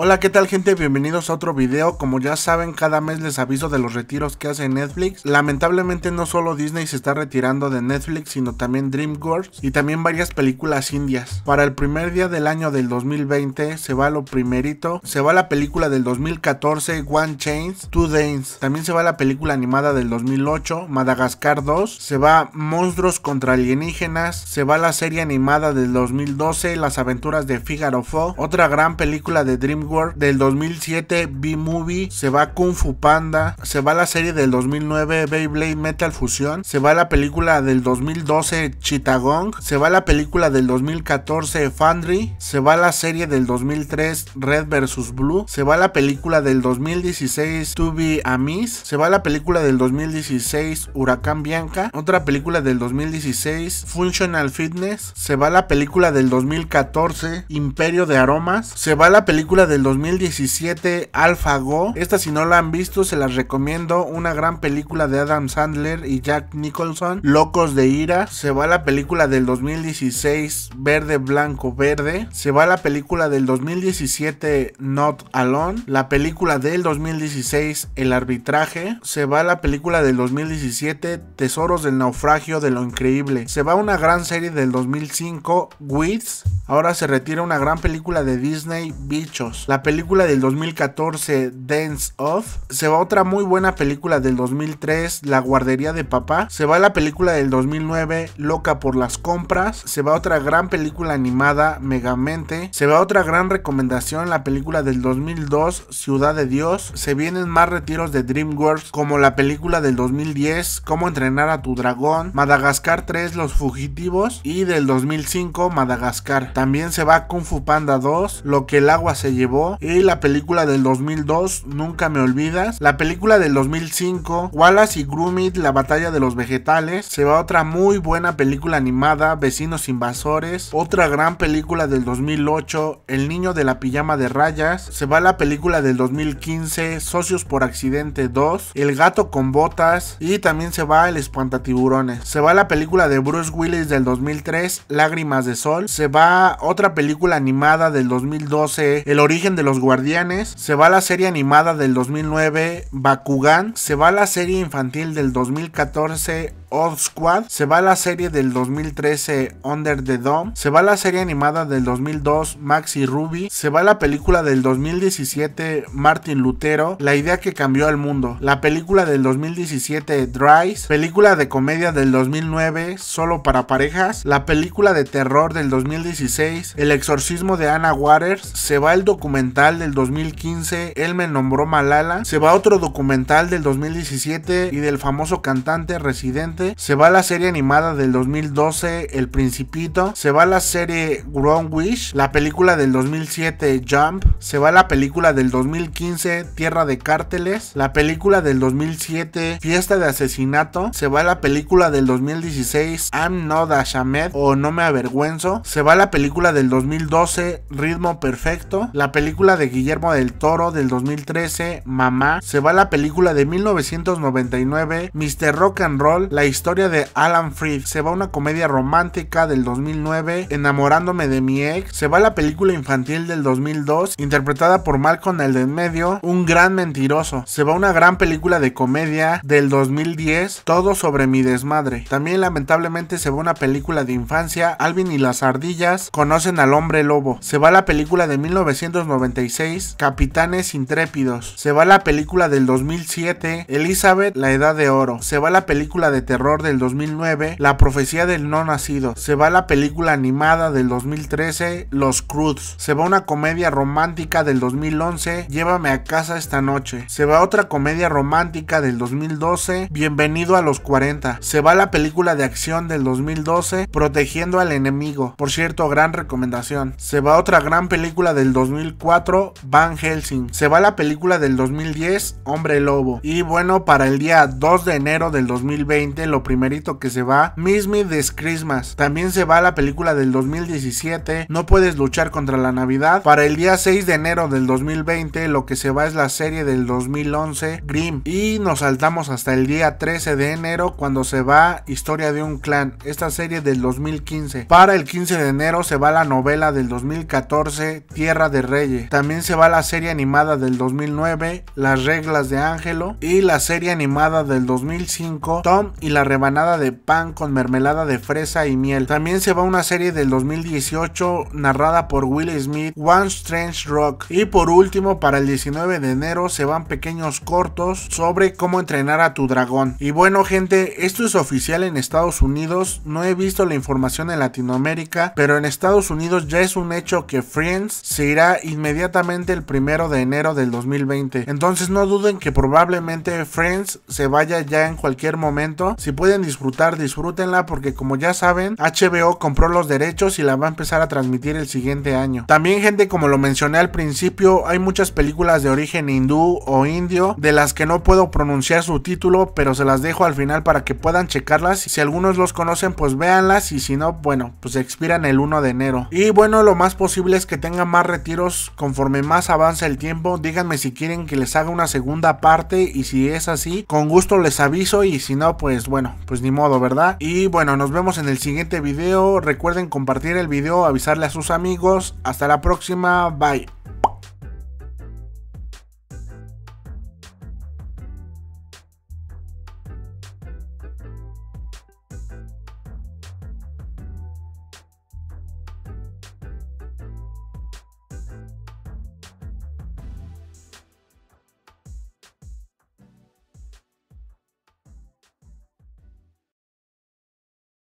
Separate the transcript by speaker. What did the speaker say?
Speaker 1: Hola qué tal gente, bienvenidos a otro video, como ya saben cada mes les aviso de los retiros que hace Netflix Lamentablemente no solo Disney se está retirando de Netflix sino también DreamWorks y también varias películas indias Para el primer día del año del 2020 se va lo primerito, se va la película del 2014 One Chains, Two Days También se va la película animada del 2008 Madagascar 2, se va Monstruos contra Alienígenas, se va la serie animada del 2012 Las aventuras de Figaro Fo Otra gran película de DreamWorks del 2007, B-Movie, se va Kung Fu Panda, se va la serie del 2009, Beyblade Metal Fusion, se va la película del 2012, Chittagong, se va la película del 2014, Foundry, se va la serie del 2003, Red vs. Blue, se va la película del 2016, To Be a se va la película del 2016, Huracán Bianca, otra película del 2016, Functional Fitness, se va la película del 2014, Imperio de Aromas, se va la película del 2017, 2017, AlphaGo. Esta si no la han visto se las recomiendo, una gran película de Adam Sandler y Jack Nicholson, Locos de Ira. Se va la película del 2016, Verde, Blanco, Verde. Se va la película del 2017, Not Alone. La película del 2016, El Arbitraje. Se va la película del 2017, Tesoros del Naufragio de lo Increíble. Se va una gran serie del 2005, Wits, Ahora se retira una gran película de Disney, Bichos la película del 2014 Dance Off, se va otra muy buena película del 2003 La guardería de papá, se va la película del 2009 Loca por las compras, se va otra gran película animada Megamente, se va otra gran recomendación la película del 2002 Ciudad de Dios, se vienen más retiros de DreamWorks como la película del 2010 Cómo entrenar a tu dragón, Madagascar 3 Los fugitivos y del 2005 Madagascar. También se va Kung Fu Panda 2, Lo que el agua se llevó y la película del 2002 Nunca me olvidas, la película del 2005 Wallace y Grumit La batalla de los vegetales, se va otra muy buena película animada Vecinos invasores, otra gran película del 2008 El niño de la pijama de rayas, se va la película del 2015 Socios por accidente 2, El gato con botas y también se va El espantatiburones, se va la película de Bruce Willis del 2003 Lágrimas de sol, se va otra película animada del 2012 El origen de los Guardianes, se va la serie animada del 2009 Bakugan, se va la serie infantil del 2014 Odd Squad, se va la serie del 2013 Under the Dome, se va la serie animada del 2002 Maxi Ruby, se va la película del 2017 Martin Lutero, La idea que cambió El mundo, la película del 2017 Dries, película de comedia del 2009 Solo para parejas, la película de terror del 2016 El exorcismo de Anna Waters, se va el documental del 2015 Él me nombró Malala, se va otro documental del 2017 y del famoso cantante Resident se va la serie animada del 2012, El Principito. Se va la serie Grown Wish. La película del 2007, Jump. Se va la película del 2015, Tierra de Cárteles. La película del 2007, Fiesta de Asesinato. Se va la película del 2016, I'm Not Shamed o No Me Avergüenzo. Se va la película del 2012, Ritmo Perfecto. La película de Guillermo del Toro del 2013, Mamá. Se va la película de 1999, Mr. Rock and Roll. La historia de Alan Freed. Se va a una comedia romántica del 2009, Enamorándome de mi ex. Se va a la película infantil del 2002, interpretada por Malcolm el de en medio, Un gran mentiroso. Se va a una gran película de comedia del 2010, Todo sobre mi desmadre. También lamentablemente se va una película de infancia, Alvin y las ardillas conocen al hombre lobo. Se va a la película de 1996, Capitanes intrépidos. Se va a la película del 2007, Elizabeth, la edad de oro. Se va a la película de terror del 2009, La profecía del no nacido, se va la película animada del 2013, Los Cruz, se va una comedia romántica del 2011, Llévame a casa esta noche, se va otra comedia romántica del 2012, Bienvenido a los 40, se va la película de acción del 2012, Protegiendo al enemigo, por cierto, gran recomendación, se va otra gran película del 2004, Van Helsing, se va la película del 2010, Hombre Lobo, y bueno, para el día 2 de enero del 2020, lo primerito que se va, Miss Me This Christmas. También se va la película del 2017, No puedes luchar contra la Navidad. Para el día 6 de enero del 2020, lo que se va es la serie del 2011, Grimm. Y nos saltamos hasta el día 13 de enero cuando se va Historia de un clan, esta serie del 2015. Para el 15 de enero se va la novela del 2014, Tierra de Reyes. También se va la serie animada del 2009, Las reglas de Ángelo. Y la serie animada del 2005, Tom y la la rebanada de pan con mermelada de fresa y miel. También se va una serie del 2018 narrada por Will Smith, One Strange Rock. Y por último, para el 19 de enero se van pequeños cortos sobre cómo entrenar a tu dragón. Y bueno gente, esto es oficial en Estados Unidos, no he visto la información en Latinoamérica, pero en Estados Unidos ya es un hecho que Friends se irá inmediatamente el primero de enero del 2020. Entonces no duden que probablemente Friends se vaya ya en cualquier momento. Si pueden disfrutar, disfrútenla porque como ya saben, HBO compró los derechos y la va a empezar a transmitir el siguiente año. También gente, como lo mencioné al principio, hay muchas películas de origen hindú o indio de las que no puedo pronunciar su título, pero se las dejo al final para que puedan checarlas. Si algunos los conocen, pues véanlas y si no, bueno, pues expiran el 1 de enero. Y bueno, lo más posible es que tengan más retiros conforme más avanza el tiempo. Díganme si quieren que les haga una segunda parte y si es así, con gusto les aviso y si no, pues bueno bueno, pues ni modo, ¿verdad? Y bueno, nos vemos en el siguiente video. Recuerden compartir el video, avisarle a sus amigos. Hasta la próxima. Bye.